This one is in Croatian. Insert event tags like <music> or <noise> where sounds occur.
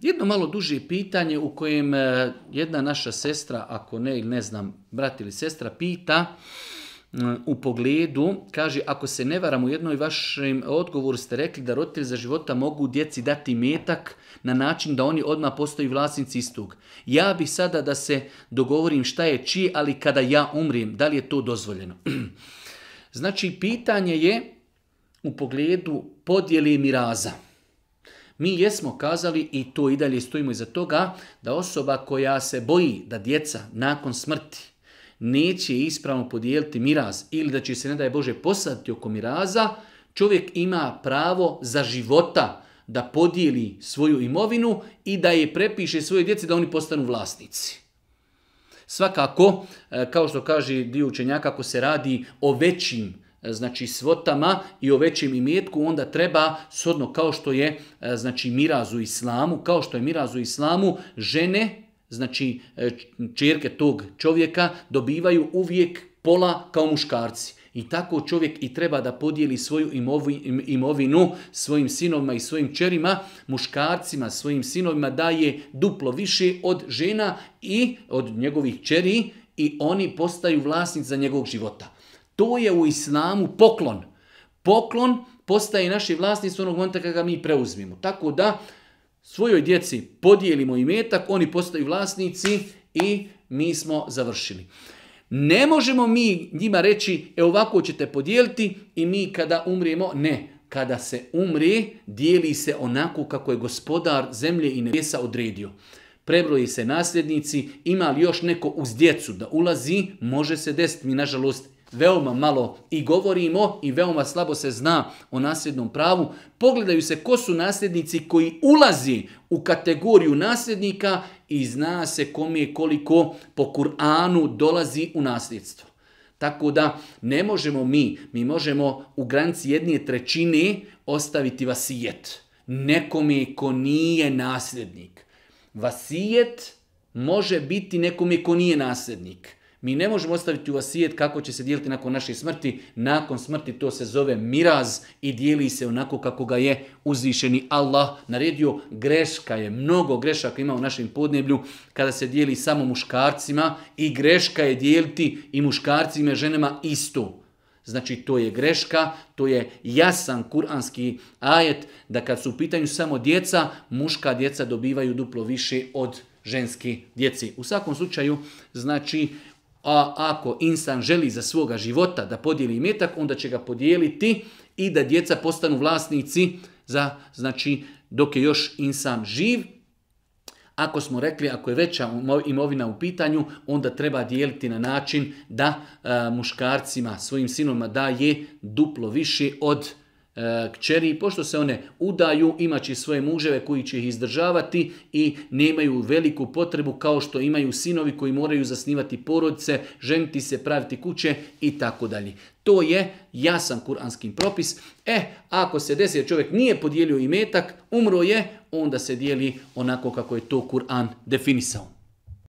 Jedno malo duže pitanje u kojem e, jedna naša sestra, ako ne ili ne znam, brat ili sestra, pita u pogledu, kaže, ako se ne varam u jednoj vašem odgovoru ste rekli da roditelji za života mogu djeci dati metak na način da oni odmah postoji vlasnici istog. Ja bih sada da se dogovorim šta je čiji, ali kada ja umrim, da li je to dozvoljeno? <clears throat> znači, pitanje je u pogledu podjeli miraza. Mi jesmo kazali i to i dalje stojimo iza toga da osoba koja se boji da djeca nakon smrti neće ispravno podijeliti miraz ili da će se, ne daj Bože, posaditi oko miraza, čovjek ima pravo za života da podijeli svoju imovinu i da je prepiše svoje djeci da oni postanu vlasnici. Svakako, e, kao što kaže dio učenjaka, ako se radi o većim E, znači svotama i o većem imetku onda treba sodno kao što je e, znači mirazu islamu kao što je mirazu islamu žene znači e, čerke tog čovjeka dobivaju uvijek pola kao muškarci i tako čovjek i treba da podijeli svoju imovinu svojim sinovima i svojim čerima, muškarcima, svojim sinovima daje duplo više od žena i od njegovih čeri i oni postaju vlasnici za njegovog života. To je u islamu poklon. Poklon postaje naši vlasnici onog momenta kada ga mi preuzmimo. Tako da svojoj djeci podijelimo i metak, oni postaju vlasnici i mi smo završili. Ne možemo mi njima reći, e ovako ćete podijeliti i mi kada umrijemo, ne. Kada se umri, dijeli se onako kako je gospodar zemlje i nebesa odredio. Prebroji se nasljednici, ima li još neko uz djecu da ulazi, može se desiti. Mi, nažalost, veoma malo i govorimo i veoma slabo se zna o nasljednom pravu. Pogledaju se ko su nasljednici koji ulazi u kategoriju nasljednika i zna se kom je koliko po Kur'anu dolazi u nasljedstvo. Tako da ne možemo mi, mi možemo u granici jedne trećine ostaviti vasijet. Nekome ko nije nasljednik. Vasijet može biti nekome ko nije nasljednik. Mi ne možemo ostaviti u vasijet kako će se dijeliti nakon naše smrti. Nakon smrti to se zove miraz i dijeli se onako kako ga je uzvišeni Allah naredio. Greška je, mnogo grešaka ima u našem podneblju kada se dijeli samo muškarcima i greška je dijeliti i muškarcima i ženama isto. Znači to je greška, to je jasan kuranski ajet da kad su u pitanju samo djeca, muška djeca dobivaju duplo više od ženski djeci. U svakom slučaju, znači a ako insan želi za svoga života da podijeli metak, onda će ga podijeliti i da djeca postanu vlasnici za, znači, dok je još insan živ. Ako smo rekli, ako je veća imovina u pitanju, onda treba dijeliti na način da muškarcima, svojim sinovima daje duplo više od E, kćeri, pošto se one udaju, imaći svoje muževe koji će ih izdržavati i nemaju veliku potrebu kao što imaju sinovi koji moraju zasnivati porodice, ženiti se, praviti kuće i tako dalje. To je jasan kuranski propis. E, ako se desi da čovjek nije podijelio imetak, umro je, onda se dijeli onako kako je to Kur'an definisao.